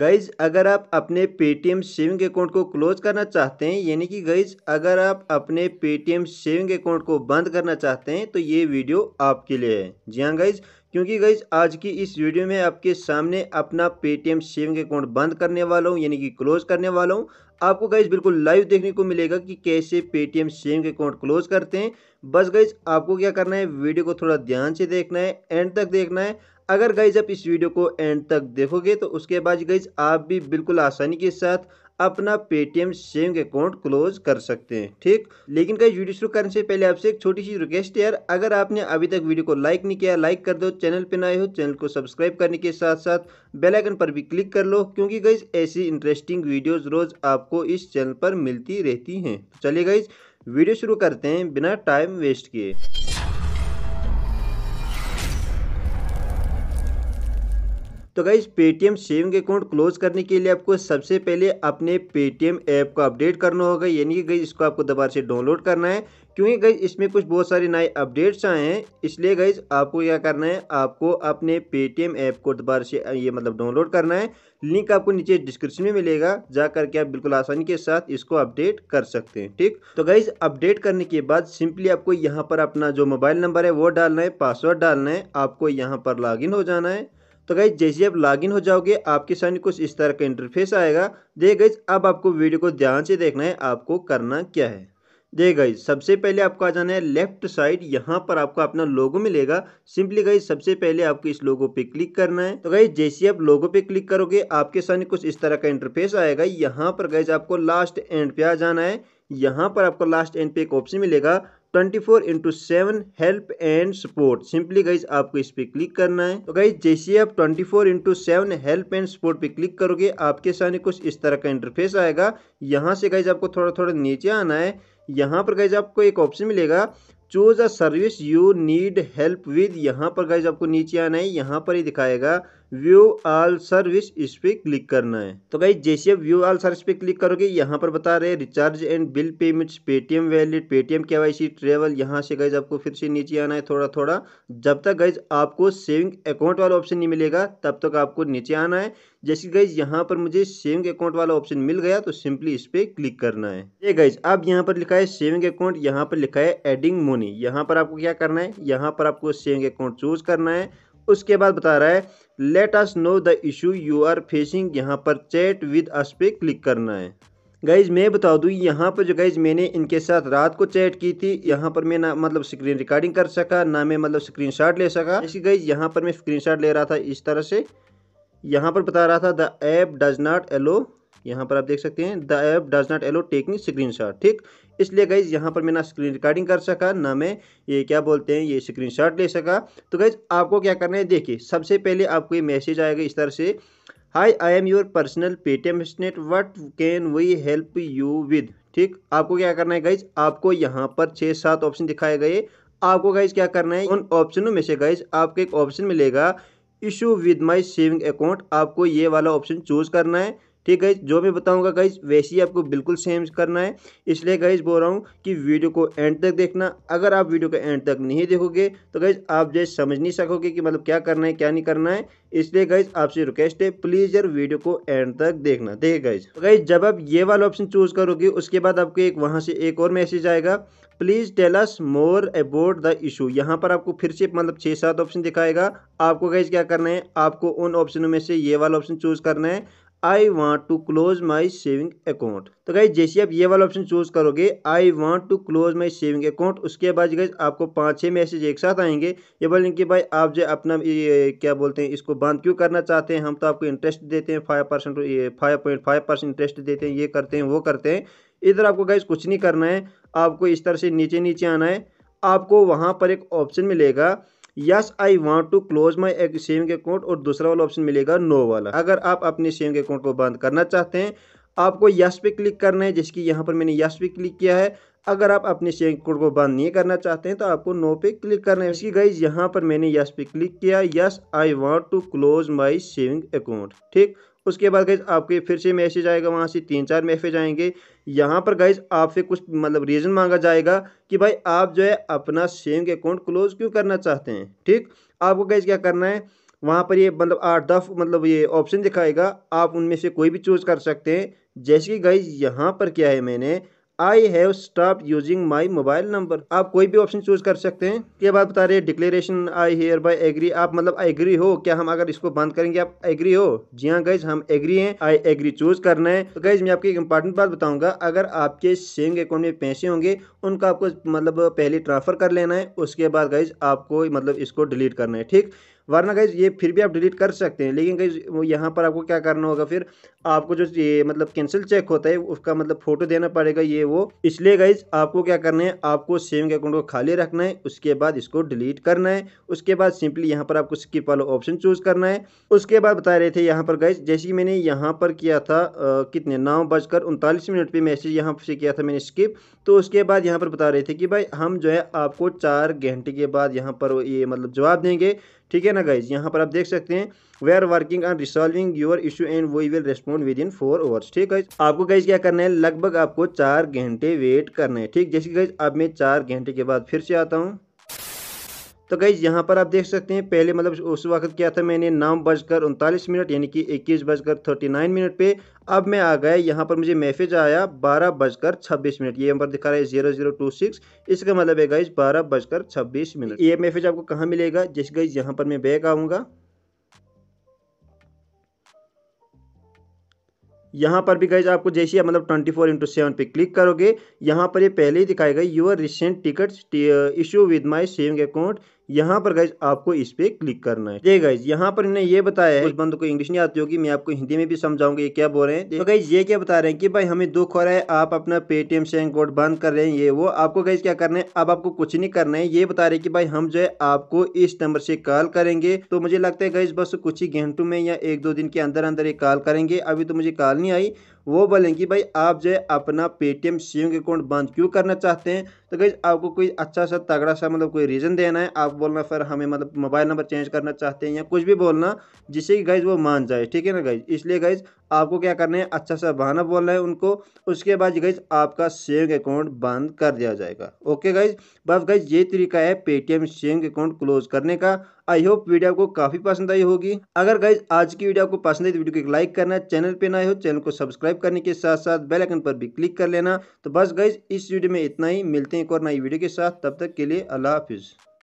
guys अगर आप अपने पेटीएम सेविंग अकाउंट को क्लोज करना चाहते हैं यानी कि गईज अगर आप अपने पेटीएम सेविंग अकाउंट को बंद करना चाहते हैं तो ये वीडियो आपके लिए है जी हाँ गईज क्योंकि गईज आज की इस वीडियो में आपके सामने अपना पेटीएम सेविंग अकाउंट बंद करने वाला हूँ यानी कि क्लोज करने वाला हूँ आपको गईज बिल्कुल लाइव देखने को मिलेगा कि कैसे पेटीएम सेविंग अकाउंट क्लोज करते हैं बस गईज आपको क्या करना है वीडियो को थोड़ा ध्यान से देखना है एंड तक देखना है अगर गाइज आप इस वीडियो को एंड तक देखोगे तो उसके बाद गाइज आप भी बिल्कुल आसानी के साथ अपना पेटीएम सेविंग अकाउंट क्लोज कर सकते हैं ठीक लेकिन कई वीडियो शुरू करने से पहले आपसे एक छोटी सी रिक्वेस्ट है यार अगर आपने अभी तक वीडियो को लाइक नहीं किया लाइक कर दो चैनल पे नए हो चैनल को सब्सक्राइब करने के साथ साथ बेल आइकन पर भी क्लिक कर लो क्योंकि गई ऐसी इंटरेस्टिंग वीडियोज रोज आपको इस चैनल पर मिलती रहती हैं तो चलिए गई वीडियो शुरू करते हैं बिना टाइम वेस्ट किए तो guys Paytm saving account close करने के लिए आपको सबसे पहले अपने पेटीएम ऐप को अपडेट करना होगा यानी कि गई इसको आपको दोबारा से डाउनलोड करना है क्योंकि गई इसमें कुछ बहुत सारे नए अपडेट्स आए हैं इसलिए गई आपको क्या करना है आपको अपने पेटीएम ऐप को दोबारा से ये मतलब डाउनलोड करना है लिंक आपको नीचे डिस्क्रिप्शन में मिलेगा जा करके आप बिल्कुल आसानी के साथ इसको अपडेट कर सकते हैं ठीक तो गाइज अपडेट करने के बाद सिंपली आपको यहाँ पर अपना जो मोबाइल नंबर है वो डालना है पासवर्ड डालना है आपको यहाँ पर लॉग हो जाना है तो गई जैसे आप लॉगिन हो जाओगे आपके सामने कुछ इस तरह का इंटरफेस आएगा देख गई अब आपको वीडियो को ध्यान से देखना है आपको करना क्या है देख गई सबसे पहले आपको आ जाना है लेफ्ट साइड यहाँ पर आपको अपना लोगो मिलेगा सिंपली गई सबसे पहले आपको इस लोगो पे क्लिक करना है तो गई जैसे आप लोगो पे क्लिक करोगे आपके सामने कुछ इस तरह का इंटरफेस आएगा यहाँ पर गई आपको लास्ट एंड पे आ जाना है यहाँ पर आपको लास्ट एंड पे एक ऑप्शन मिलेगा twenty four into seven help and support simply guys आपको इस पर क्लिक करना है तो गाइज जैसे आप twenty four into seven help and support पे क्लिक करोगे आपके सामने कुछ इस तरह का इंटरफेस आएगा यहाँ से गाइज आपको थोड़ा थोड़ा नीचे आना है यहाँ पर गाइज आपको एक ऑप्शन मिलेगा choose a service you need help with यहाँ पर गाइज आपको नीचे आना है यहाँ पर ही दिखाएगा व्यू ऑल सर्विस इस पर क्लिक करना है तो भाई जैसे आप व्यू ऑल सर्विस पे क्लिक करोगे यहाँ पर बता रहे हैं recharge and bill payments Paytm wallet Paytm K Y travel यहाँ से गैज आपको फिर से नीचे आना है थोड़ा थोड़ा जब तक गैज आपको सेविंग अकाउंट वाला ऑप्शन नहीं मिलेगा तब तक आपको नीचे आना है जैसे गैज यहाँ पर मुझे सेविंग अकाउंट वाला ऑप्शन मिल गया तो सिंपली इस पर क्लिक करना है ये गैज अब यहाँ पर लिखा है सेविंग अकाउंट यहाँ पर लिखा है एडिंग मोनी यहाँ पर आपको क्या करना है यहाँ पर आपको सेविंग अकाउंट चूज करना है उसके बाद बता रहा है let us know the issue you are facing यहाँ पर चैट विद अस पे क्लिक करना है गाइज़ मैं बता दूँ यहाँ पर जो गाइज़ मैंने इनके साथ रात को चैट की थी यहाँ पर मैं ना मतलब स्क्रीन रिकॉर्डिंग कर सका ना मैं मतलब स्क्रीन शॉट ले सका इसी गाइज़ यहाँ पर मैं स्क्रीन शॉट ले रहा था इस तरह से यहाँ पर बता रहा था the app does not allow यहाँ पर आप देख सकते हैं the app does not allow taking screenshot ठीक इसलिए गाइज यहाँ पर मैं ना स्क्रीन रिकॉर्डिंग कर सका ना मैं ये क्या बोलते हैं ये स्क्रीन शॉट ले सका तो गाइज आपको क्या करना है देखिए सबसे पहले आपको ये मैसेज आएगा इस तरह से hi I am your personal Paytm स्नेट what can we help you with ठीक आपको क्या करना है गाइज आपको यहाँ पर छः सात ऑप्शन दिखाए गए आपको गाइज क्या करना है उन ऑप्शनों में से गाइज आपको एक ऑप्शन मिलेगा issue with my saving account आपको ये वाला ऑप्शन चूज करना है ठीक है जो मैं बताऊंगा गाइज वैसे ही आपको बिल्कुल सेम करना है इसलिए गाइज बोल रहा हूँ कि वीडियो को एंड तक देखना अगर आप वीडियो को एंड तक नहीं देखोगे तो गाइज आप जो समझ नहीं सकोगे कि मतलब क्या करना है क्या नहीं करना है इसलिए गाइज आपसे रिक्वेस्ट है प्लीज़ यार वीडियो को एंड तक देखना ठीक है गाइज तो गाइज जब आप ये वाला ऑप्शन चूज करोगे उसके बाद आपको एक वहाँ से एक और मैसेज आएगा please tell us more about the issue यहाँ पर आपको फिर से मतलब छः सात ऑप्शन दिखाएगा आपको गाइज क्या करना है आपको उन ऑप्शनों में से ये वाला ऑप्शन चूज करना है I want to close my saving account तो गाइज जैसे आप ये वाला ऑप्शन चूज करोगे I want to close my saving account उसके बाद गाइज आपको पाँच छः मैसेज एक साथ आएंगे ये बोलेंगे कि भाई आप जो अपना ये क्या बोलते हैं इसको बंद क्यों करना चाहते हैं हम तो आपको इंटरेस्ट देते हैं फाइव परसेंट ये five point five percent interest देते हैं ये करते हैं वो करते हैं इधर आपको गाइज कुछ नहीं करना है आपको इस तरह से नीचे नीचे आना है आपको वहाँ पर एक ऑप्शन मिलेगा yes I want to close my एक सेविंग अकाउंट और दूसरा वाला ऑप्शन मिलेगा नो वाला अगर आप अपने सेविंग अकाउंट को बंद करना चाहते हैं आपको यस पे क्लिक करना है जिसकी यहाँ पर मैंने यस पे क्लिक किया है अगर आप अपने सेविंग अकाउंट को बंद नहीं करना चाहते हैं तो आपको नो पे क्लिक करना है इसकी गाइज यहाँ पर मैंने यस पे क्लिक किया yes I want to close my saving account ठीक उसके बाद गई आपके फिर से मैसेज आएगा वहाँ से तीन चार मैसेज आएंगे यहाँ पर गैस आपसे कुछ मतलब रीज़न मांगा जाएगा कि भाई आप जो है अपना सेविंग अकाउंट क्लोज क्यों करना चाहते हैं ठीक आपको गैस क्या करना है वहाँ पर ये मतलब आठ दस मतलब ये ऑप्शन दिखाएगा आप उनमें से कोई भी चूज़ कर सकते हैं जैसे कि गई यहाँ पर क्या है मैंने I have stop using my mobile number आप कोई भी ऑप्शन चूज कर सकते हैं ये बात बता रहे हैं declaration I hereby agree आप मतलब एग्री हो क्या हम अगर इसको बंद करेंगे आप एग्री हो जी हाँ गैज हम एग्री हैं आई एग्री चूज करना है तो गैज मैं आपकी एक इंपॉर्टेंट बात बताऊंगा अगर आपके सेविंग अकाउंट में पैसे होंगे उनका आपको मतलब पहले ट्रांसफर कर लेना है उसके बाद गैज आपको मतलब इसको डिलीट करना है ठीक वरना गई ये फिर भी आप डिलीट कर सकते हैं लेकिन वो यहाँ पर आपको क्या करना होगा फिर आपको जो ये मतलब कैंसिल चेक होता है उसका मतलब फोटो देना पड़ेगा ये वो इसलिए गई आपको क्या करना है आपको सेम के अकाउंट को खाली रखना है उसके बाद इसको डिलीट करना है उसके बाद सिंपली यहाँ पर आपको स्किप वाला ऑप्शन चूज करना है उसके बाद बता रहे थे यहाँ पर गई जैसे मैंने यहाँ पर किया था कितने नौ बजकर उनतालीस मिनट पर मैसेज यहाँ से किया था मैंने स्किप तो उसके बाद यहाँ पर बता रहे थे कि भाई हम जो है आपको चार घंटे के बाद यहाँ पर ये मतलब जवाब देंगे ठीक है ना गाइज यहाँ पर आप देख सकते हैं we are working on resolving your issue and we will respond within four hours ठीक है आपको गाइज क्या करना है लगभग आपको चार घंटे वेट करना है ठीक जैसे गाइज अब मैं चार घंटे के बाद फिर से आता हूँ तो गई यहाँ पर आप देख सकते हैं पहले मतलब उस वक्त क्या था मैंने नौ बजकर उनतालीस मिनट यानी कि इक्कीस बजकर थर्टी नाइन मिनट पे अब मैं आ गया यहाँ पर मुझे मैसेज आया बारह बजकर छब्बीस मिनट ये नंबर दिखा रहा है जीरो जीरो टू सिक्स इसका मतलब है गाइज बारह बजकर छब्बीस मिनट ये मैसेज आपको कहाँ मिलेगा जिस गईज यहाँ पर मैं बैग आऊँगा यहाँ पर भी गाइज आपको जैसे मतलब ट्वेंटी फोर इंटू सेवन पर क्लिक करोगे यहाँ पर ये यह पहले ही दिखाएगा your recent tickets issue with my saving account यहाँ पर गैस आपको इस पे क्लिक करना है देख गैस यहाँ पर इन्हें ये बताया है उस बंद को इंग्लिश नहीं आती होगी मैं आपको हिंदी में भी समझाऊंगा ये क्या बोल रहे हैं तो गैस ये क्या बता रहे हैं कि भाई हमें दुख हो रहा है आप अपना पेटीएम से कोड बंद कर रहे हैं ये वो आपको गैस क्या करना है अब आपको कुछ नहीं करना है ये बता रहे की भाई हम जो है आपको इस नंबर से कॉल करेंगे तो मुझे लगता है गैस बस कुछ ही घंटों में या एक दो दिन के अंदर अंदर ये कॉल करेंगे अभी तो मुझे कॉल नहीं आई वो बोलेंगे कि भाई आप जो है अपना पेटीएम सेविंग अकाउंट बंद क्यों करना चाहते हैं तो गई आपको कोई अच्छा सा तगड़ा सा मतलब कोई रीज़न देना है आप बोलना फिर हमें मतलब मोबाइल नंबर चेंज करना चाहते हैं या कुछ भी बोलना जिससे कि गई वो मान जाए ठीक है ना गई इसलिए गई आपको क्या करना है अच्छा सा बहाना बोलना है उनको उसके बाद गई आपका सेविंग अकाउंट बंद कर दिया जाएगा ओके गई बस गई ये तरीका है पेटीएम सेविंग अकाउंट क्लोज करने का आई होप वीडियो आपको काफ़ी पसंद आई होगी अगर गाइज आज की वीडियो आपको पसंद आई तो वीडियो को एक लाइक करना चैनल पर ना हो चैनल को सब्सक्राइब सब्सक्राइब करने के साथ साथ बेल आइकन पर भी क्लिक कर लेना तो बस गाइज इस वीडियो में इतना ही मिलते हैं एक और नई वीडियो के साथ तब तक के लिए अल्लाह हाफिज़